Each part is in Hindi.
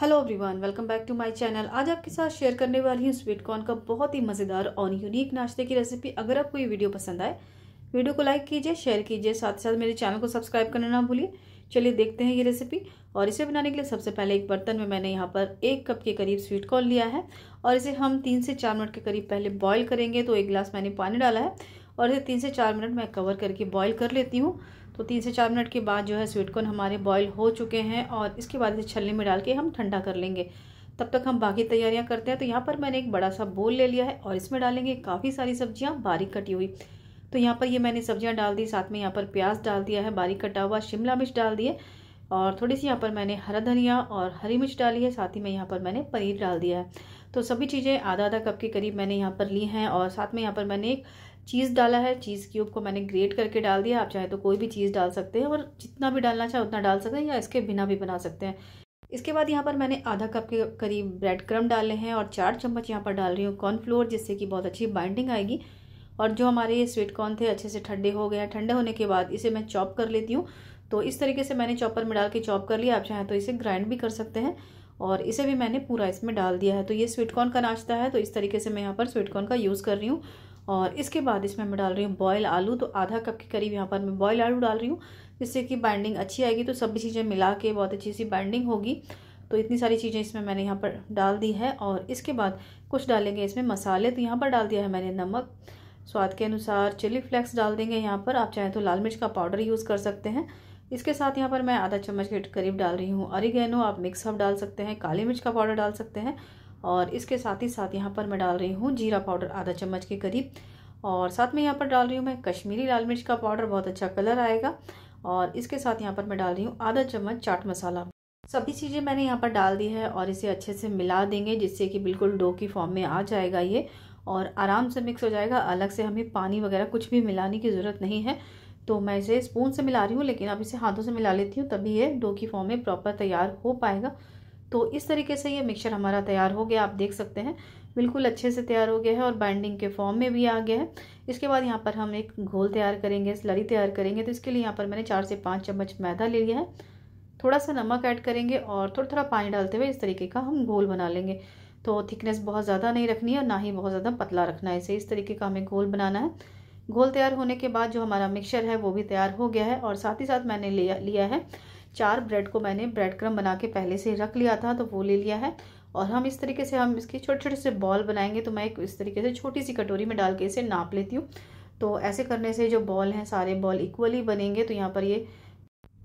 hello everyone welcome back to my channel आज आपके साथ शेयर करने वाली हूँ स्वीट कॉर्न का बहुत ही मज़ेदार और यूनिक नाश्ते की रेसिपी अगर आपको ये वीडियो पसंद आए वीडियो को लाइक कीजिए शेयर कीजिए साथ साथ मेरे चैनल को सब्सक्राइब करना ना भूलिए चलिए देखते हैं ये रेसिपी और इसे बनाने के लिए सबसे पहले एक बर्तन में मैंने यहाँ पर एक कप के करीब स्वीट कॉर्न लिया है और इसे हम तीन से चार मिनट के करीब पहले बॉयल करेंगे तो एक गिलास मैंने पानी डाला है और इसे तीन से चार मिनट मैं कवर करके बॉयल कर लेती हूँ तो तीन से चार मिनट के बाद जो है स्वीट कॉर्न हमारे बॉयल हो चुके हैं और इसके बाद इसे छलने में डाल के हम ठंडा कर लेंगे तब तक हम बाकी तैयारियां करते हैं तो यहाँ पर मैंने एक बड़ा सा बोल ले लिया है और इसमें डालेंगे काफ़ी सारी सब्जियाँ बारीक कटी हुई तो यहाँ पर ये मैंने सब्जियाँ डाल दी साथ में यहाँ पर प्याज डाल दिया है बारीक कटा हुआ शिमला मिर्च डाल दिए और थोड़ी सी यहाँ पर मैंने हरा धनिया और हरी मिर्च डाली है साथ ही में यहाँ पर मैंने पनीर डाल दिया है तो सभी चीज़ें आधा आधा कप के करीब मैंने यहाँ पर ली हैं और साथ में यहाँ पर मैंने एक चीज़ डाला है चीज़ क्यूब को मैंने ग्रेट करके डाल दिया आप चाहे तो कोई भी चीज़ डाल सकते हैं और जितना भी डालना चाहे उतना डाल सकते हैं या इसके बिना भी बना सकते हैं इसके बाद यहाँ पर मैंने आधा कप के करीब ब्रेड क्रम डाले हैं और चार चम्मच यहाँ पर डाल रही हूँ कॉर्नफ्लोर जिससे कि बहुत अच्छी बाइंडिंग आएगी और जो हमारे ये स्वीट कॉर्न थे अच्छे से ठंडे हो गए हैं ठंडे होने के बाद इसे मैं चॉप कर लेती हूँ तो इस तरीके से मैंने चॉपर में डाल के चॉप कर लिया आप चाहें तो इसे ग्राइंड भी कर सकते हैं और इसे भी मैंने पूरा इसमें डाल दिया है तो ये स्वीट कॉर्न का नाश्ता है तो इस तरीके से मैं यहाँ पर स्वीट कॉर्न का यूज़ कर रही हूँ और इसके बाद इसमें मैं डाल रही हूँ बॉयल आलू तो आधा कप के करीब यहाँ पर मैं बॉयल आलू डाल रही हूँ जिससे कि बाइंडिंग अच्छी आएगी तो सभी चीज़ें मिला के बहुत अच्छी सी बाइंडिंग होगी तो इतनी सारी चीज़ें इसमें मैंने यहाँ पर डाल दी है और इसके बाद कुछ डालेंगे इसमें मसाले तो यहाँ पर डाल दिया है मैंने नमक स्वाद के अनुसार चिली फ्लेक्स डाल देंगे यहाँ पर आप चाहें तो लाल मिर्च का पाउडर यूज़ कर सकते हैं इसके साथ यहाँ पर मैं आधा चम्मच के करीब डाल रही हूँ अरिगेनो आप मिक्स हब डाल सकते हैं काली मिर्च का पाउडर डाल सकते हैं और इसके साथ ही साथ यहाँ पर मैं डाल रही हूँ जीरा पाउडर आधा चम्मच के करीब और साथ में यहाँ पर डाल रही हूँ मैं कश्मीरी लाल मिर्च का पाउडर बहुत अच्छा कलर आएगा और इसके साथ यहाँ पर मैं डाल रही हूँ आधा चम्मच चाट मसाला सभी चीज़ें मैंने यहाँ पर डाल दी है और इसे अच्छे से मिला देंगे जिससे कि बिल्कुल डो की फॉर्म में आ जाएगा ये और आराम से मिक्स हो जाएगा अलग से हमें पानी वगैरह कुछ भी मिलाने की ज़रूरत नहीं है तो मैं इसे स्पून से मिला रही हूँ लेकिन अब इसे हाथों से मिला लेती हूँ तभी ये डो की फॉर्म में प्रॉपर तैयार हो पाएगा तो इस तरीके से ये मिक्सचर हमारा तैयार हो गया आप देख सकते हैं बिल्कुल अच्छे से तैयार हो गया है और बाइंडिंग के फॉर्म में भी आ गया है इसके बाद यहाँ पर हम एक घोल तैयार करेंगे स्लरी तैयार करेंगे तो इसके लिए यहाँ पर मैंने चार से पाँच चम्मच मैदा ले लिया है थोड़ा सा नमक ऐड करेंगे और थोड़ा थोड़ा पानी डालते हुए इस तरीके का हम घोल बना लेंगे तो थिकनेस बहुत ज़्यादा नहीं रखनी है और ना ही बहुत ज़्यादा पतला रखना है इसे इस तरीके का हमें घोल बनाना है घोल तैयार होने के बाद जो हमारा मिक्सचर है वो भी तैयार हो गया है और साथ ही साथ मैंने लिया लिया है चार ब्रेड को मैंने ब्रेड क्रम बना के पहले से रख लिया था तो वो ले लिया है और हम इस तरीके से हम इसके छोटे छोटे से बॉल बनाएंगे तो मैं एक इस तरीके से छोटी सी कटोरी में डाल के इसे नाप लेती हूँ तो ऐसे करने से जो बॉल हैं सारे बॉल इक्वली बनेंगे तो यहाँ पर ये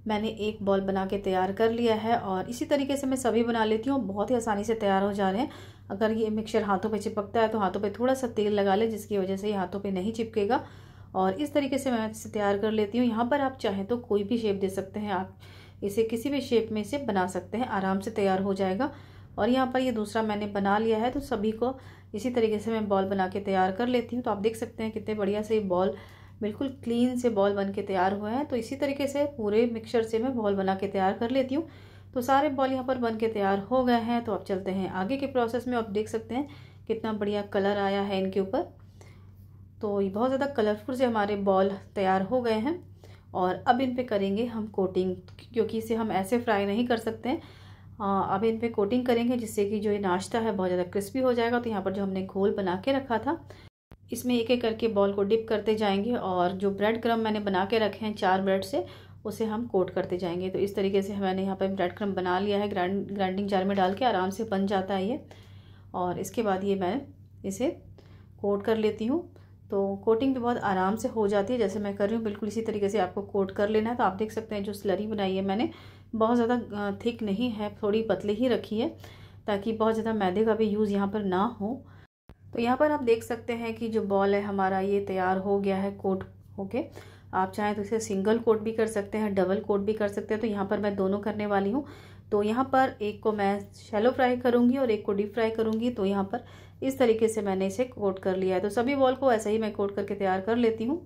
मैंने एक बॉल बना के तैयार कर लिया है और इसी तरीके से मैं सभी बना लेती हूँ बहुत ही आसानी से तैयार हो जा रहे हैं अगर ये मिक्सचर हाथों पर चिपकता है तो हाथों पर थोड़ा सा तेल लगा ले जिसकी वजह से ये हाथों पर नहीं चिपकेगा और इस तरीके से मैं इसे तैयार कर लेती हूँ यहाँ पर आप चाहें तो कोई भी शेप दे सकते हैं आप इसे किसी भी शेप में इसे बना सकते हैं आराम से तैयार हो जाएगा और यहाँ पर ये दूसरा मैंने बना लिया है तो सभी को इसी तरीके से मैं बॉल बना के तैयार कर लेती हूँ तो आप देख सकते हैं कितने बढ़िया से ये बॉल बिल्कुल क्लीन से बॉल बन के तैयार हुए हैं तो इसी तरीके से पूरे मिक्सचर से मैं बॉल बना के तैयार कर लेती हूँ तो सारे बॉल यहाँ पर बन के तैयार हो गए हैं तो आप चलते हैं आगे के प्रोसेस में आप देख सकते हैं कितना बढ़िया कलर आया है इनके ऊपर तो ये बहुत ज़्यादा कलरफुल से हमारे बॉल तैयार हो गए हैं और अब इन पे करेंगे हम कोटिंग क्योंकि इसे हम ऐसे फ्राई नहीं कर सकते हैं अब इन पे कोटिंग करेंगे जिससे कि जो ये नाश्ता है बहुत ज़्यादा क्रिस्पी हो जाएगा तो यहाँ पर जो हमने घोल बना के रखा था इसमें एक एक करके बॉल को डिप करते जाएंगे और जो ब्रेड क्रम मैंने बना के रखे हैं चार ब्रेड से उसे हम कोट करते जाएंगे तो इस तरीके से मैंने यहाँ पर ब्रेड क्रम बना लिया है ग्राइंड ग्राइंडिंग जार में डाल के आराम से बन जाता है ये और इसके बाद ये मैं इसे कोट कर लेती हूँ तो कोटिंग भी बहुत आराम से हो जाती है जैसे मैं कर रही हूँ बिल्कुल इसी तरीके से आपको कोट कर लेना है तो आप देख सकते हैं जो स्लरी बनाई है मैंने बहुत ज़्यादा थिक नहीं है थोड़ी पतली ही रखी है ताकि बहुत ज़्यादा मैदे का भी यूज़ यहाँ पर ना हो तो यहाँ पर आप देख सकते हैं कि जो बॉल है हमारा ये तैयार हो गया है कोट होके आप चाहें तो इसे सिंगल कोट भी कर सकते हैं डबल कोट भी कर सकते हैं तो यहाँ पर मैं दोनों करने वाली हूँ तो यहाँ पर एक को मैं शैलो फ्राई करूँगी और एक को डीप फ्राई करूँगी तो यहाँ पर इस तरीके से मैंने इसे कोट कर लिया है तो सभी बॉल को ऐसे ही मैं कोट करके तैयार कर लेती हूँ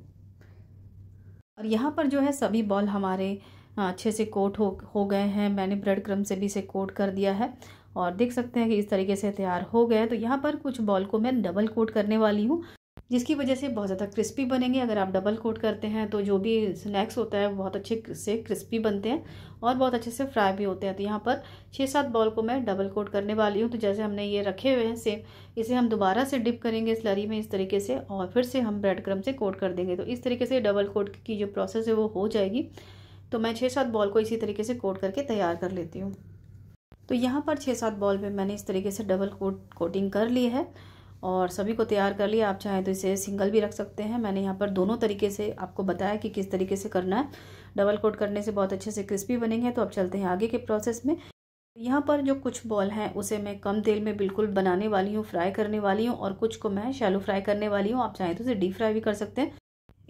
और यहाँ पर जो है सभी बॉल हमारे अच्छे से कोट हो हो गए हैं मैंने ब्रेड क्रम से भी इसे कोट कर दिया है और देख सकते हैं कि इस तरीके से तैयार हो गए तो यहाँ पर कुछ बॉल को मैं डबल कोट करने वाली हूँ जिसकी वजह से बहुत ज़्यादा क्रिस्पी बनेंगे अगर आप डबल कोट करते हैं तो जो भी स्नैक्स होता है बहुत अच्छे से क्रिस्पी बनते हैं और बहुत अच्छे से फ्राई भी होते हैं तो यहाँ पर छः सात बॉल को मैं डबल कोट करने वाली हूँ तो जैसे हमने ये रखे हुए हैं सेम इसे हम दोबारा से डिप करेंगे इस लरी में इस तरीके से और फिर से हम ब्रेड क्रम से कोट कर देंगे तो इस तरीके से डबल कोट की जो प्रोसेस है वो हो जाएगी तो मैं छः सात बॉल को इसी तरीके से कोट करके तैयार कर लेती हूँ तो यहाँ पर छः सात बॉल में मैंने इस तरीके से डबल कोट कोटिंग कर ली है और सभी को तैयार कर लिया आप चाहें तो इसे सिंगल भी रख सकते हैं मैंने यहाँ पर दोनों तरीके से आपको बताया कि किस तरीके से करना है डबल कोट करने से बहुत अच्छे से क्रिस्पी बनेंगे तो अब चलते हैं आगे के प्रोसेस में यहाँ पर जो कुछ बॉल हैं उसे मैं कम तेल में बिल्कुल बनाने वाली हूँ फ्राई करने वाली हूँ और कुछ को मैं शैलो फ्राई करने वाली हूँ आप चाहें तो उसे डीप फ्राई भी कर सकते हैं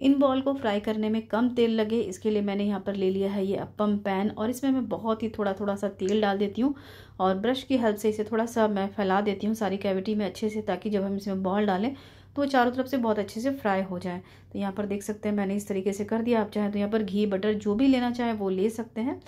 इन बॉल को फ्राई करने में कम तेल लगे इसके लिए मैंने यहाँ पर ले लिया है ये अपम पैन और इसमें मैं बहुत ही थोड़ा थोड़ा सा तेल डाल देती हूँ और ब्रश की हेल्प से इसे थोड़ा सा मैं फैला देती हूँ सारी कैविटी में अच्छे से ताकि जब हम इसमें बॉल डालें तो वो चारों तरफ से बहुत अच्छे से फ्राई हो जाए तो यहाँ पर देख सकते हैं मैंने इस तरीके से कर दिया आप चाहें तो यहाँ पर घी बटर जो भी लेना चाहें वो ले सकते हैं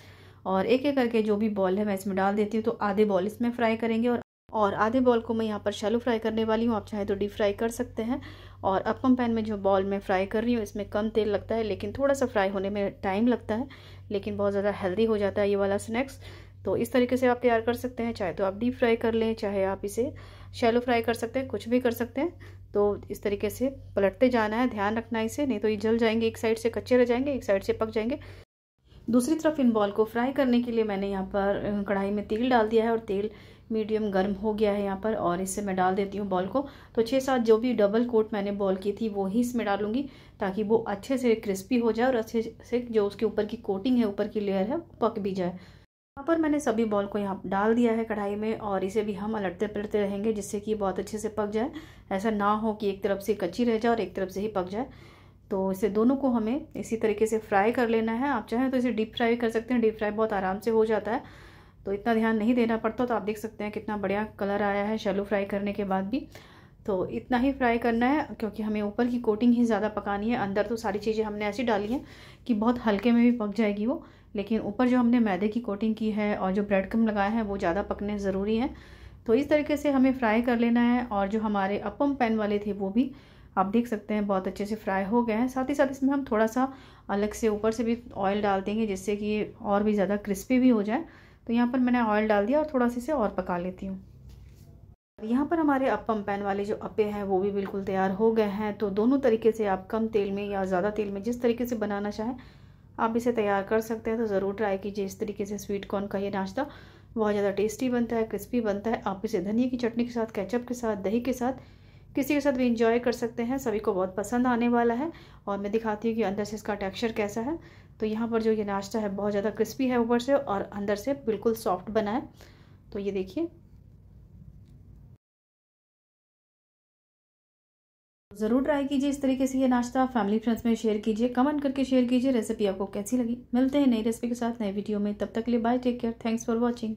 और एक एक करके जो भी बॉल है मैं इसमें डाल देती हूँ तो आधे बॉल इसमें फ्राई करेंगे और और आधे बॉल को मैं यहाँ पर शैलो फ्राई करने वाली हूँ आप चाहे तो डीप फ्राई कर सकते हैं और अपम पैन में जो बॉल मैं फ्राई कर रही हूँ इसमें कम तेल लगता है लेकिन थोड़ा सा फ्राई होने में टाइम लगता है लेकिन बहुत ज़्यादा हेल्दी हो जाता है ये वाला स्नैक्स तो इस तरीके से आप तैयार कर सकते हैं चाहे तो आप डीप फ्राई कर लें चाहे आप इसे शैलो फ्राई कर सकते हैं कुछ भी कर सकते हैं तो इस तरीके से पलटते जाना है ध्यान रखना है इसे नहीं तो ये जल जाएंगे एक साइड से कच्चे रह जाएंगे एक साइड से पक जाएंगे दूसरी तरफ इन बॉल को फ्राई करने के लिए मैंने यहाँ पर कढ़ाई में तेल डाल दिया है और तेल मीडियम गर्म हो गया है यहाँ पर और इससे मैं डाल देती हूँ बॉल को तो छः सात जो भी डबल कोट मैंने बॉल की थी वो ही इसमें डालूंगी ताकि वो अच्छे से क्रिस्पी हो जाए और अच्छे से जो उसके ऊपर की कोटिंग है ऊपर की लेयर है पक भी जाए यहाँ पर मैंने सभी बॉल को यहाँ डाल दिया है कढ़ाई में और इसे भी हम अलटते पलटते रहेंगे जिससे कि बहुत अच्छे से पक जाए ऐसा ना हो कि एक तरफ से कच्ची रह जाए और एक तरफ से ही पक जाए तो इसे दोनों को हमें इसी तरीके से फ्राई कर लेना है आप चाहें तो इसे डीप फ्राई कर सकते हैं डीप फ्राई बहुत आराम से हो जाता है तो इतना ध्यान नहीं देना पड़ता तो आप देख सकते हैं कितना बढ़िया कलर आया है शैलो फ्राई करने के बाद भी तो इतना ही फ्राई करना है क्योंकि हमें ऊपर की कोटिंग ही ज़्यादा पकानी है अंदर तो सारी चीज़ें हमने ऐसी डाली हैं कि बहुत हल्के में भी पक जाएगी वो लेकिन ऊपर जो हमने मैदे की कोटिंग की है और जो ब्रेड कम लगाया है वो ज़्यादा पकने ज़रूरी हैं तो इस तरीके से हमें फ्राई कर लेना है और जो हमारे अपम पैन वाले थे वो भी आप देख सकते हैं बहुत अच्छे से फ्राई हो गए हैं साथ ही साथ इसमें हम थोड़ा सा अलग से ऊपर से भी ऑयल डाल देंगे जिससे कि ये और भी ज़्यादा क्रिस्पी भी हो जाए तो यहाँ पर मैंने ऑयल डाल दिया और थोड़ा सा इसे और पका लेती हूँ यहाँ पर हमारे अपम पैन वाले जो अपे हैं वो भी बिल्कुल तैयार हो गए हैं तो दोनों तरीके से आप कम तेल में या ज़्यादा तेल में जिस तरीके से बनाना चाहें आप इसे तैयार कर सकते हैं तो ज़रूर ट्राई कीजिए इस तरीके से स्वीट कॉर्न का ये नाश्ता बहुत ज़्यादा टेस्टी बनता है क्रिस्पी बनता है आप इसे धनिया की चटनी के साथ कैचअप के साथ दही के साथ किसी के साथ भी इंजॉय कर सकते हैं सभी को बहुत पसंद आने वाला है और मैं दिखाती हूँ कि अंदर से इसका टेक्सचर कैसा है तो यहाँ पर जो ये नाश्ता है बहुत ज़्यादा क्रिस्पी है ऊपर से और अंदर से बिल्कुल सॉफ्ट बना है तो ये देखिए ज़रूर ट्राई कीजिए इस तरीके से ये नाश्ता फैमिली फ्रेंड्स में शेयर कीजिए कमेंट करके शेयर कीजिए रेसिपी आपको कैसी लगी मिलते हैं नई रेसिपी के साथ नए वीडियो में तब तक के लिए bye take care thanks for watching